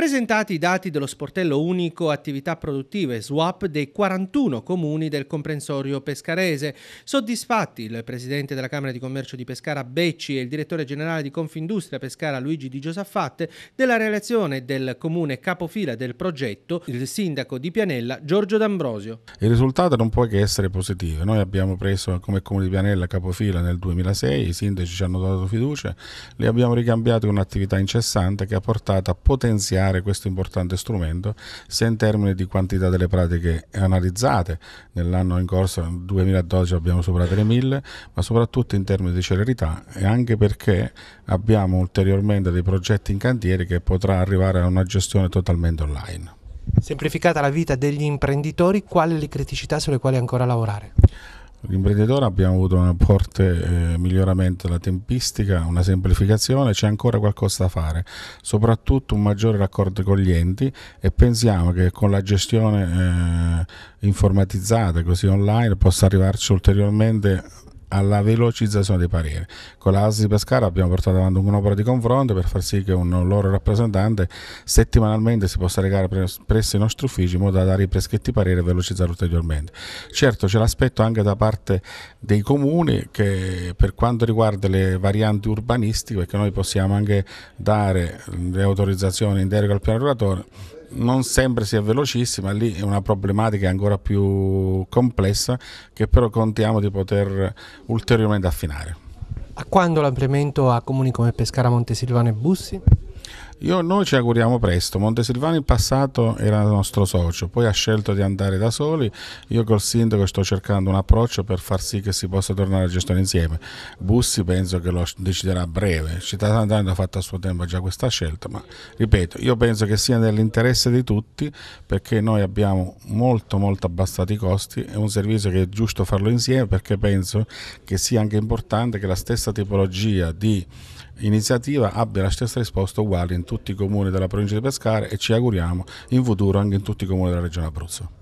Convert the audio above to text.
presentati i dati dello sportello unico attività produttive SWAP dei 41 comuni del comprensorio pescarese. Soddisfatti il presidente della Camera di Commercio di Pescara Becci e il direttore generale di Confindustria Pescara Luigi Di Giosaffatte della relazione del comune capofila del progetto, il sindaco di Pianella Giorgio D'Ambrosio. Il risultato non può che essere positivo. Noi abbiamo preso come comune di Pianella capofila nel 2006, i sindaci ci hanno dato fiducia, li abbiamo ricambiati con un'attività incessante che ha portato a potenziare impiegare questo importante strumento sia in termini di quantità delle pratiche analizzate, nell'anno in corso nel 2012 abbiamo superato le 1000, ma soprattutto in termini di celerità e anche perché abbiamo ulteriormente dei progetti in cantiere che potrà arrivare a una gestione totalmente online. Semplificata la vita degli imprenditori, quali le criticità sulle quali ancora lavorare? L'imprenditore abbiamo avuto un forte eh, miglioramento della tempistica, una semplificazione, c'è ancora qualcosa da fare, soprattutto un maggiore raccordo con gli enti e pensiamo che con la gestione eh, informatizzata così online possa arrivarci ulteriormente alla velocizzazione dei pareri. Con la ASI Pescara abbiamo portato avanti un'opera di confronto per far sì che un loro rappresentante settimanalmente si possa recare presso i nostri uffici in modo da dare i prescritti pareri e velocizzare ulteriormente. Certo c'è l'aspetto anche da parte dei comuni che per quanto riguarda le varianti urbanistiche, perché noi possiamo anche dare le autorizzazioni in deroga al piano regolatore, non sempre sia velocissima, lì è una problematica ancora più complessa che però contiamo di poter ulteriormente affinare. A quando l'ampliamento a comuni come Pescara, Montesilvano e Bussi? Io, noi ci auguriamo presto. Montesilvano in passato era il nostro socio, poi ha scelto di andare da soli. Io col sindaco sto cercando un approccio per far sì che si possa tornare a gestire insieme. Bussi penso che lo deciderà a breve. Città Sant'Antonio ha fatto a suo tempo già questa scelta, ma ripeto, io penso che sia nell'interesse di tutti perché noi abbiamo molto molto abbassato i costi. È un servizio che è giusto farlo insieme perché penso che sia anche importante che la stessa tipologia di iniziativa abbia la stessa risposta uguale in tutti i comuni della provincia di Pescara e ci auguriamo in futuro anche in tutti i comuni della regione Abruzzo.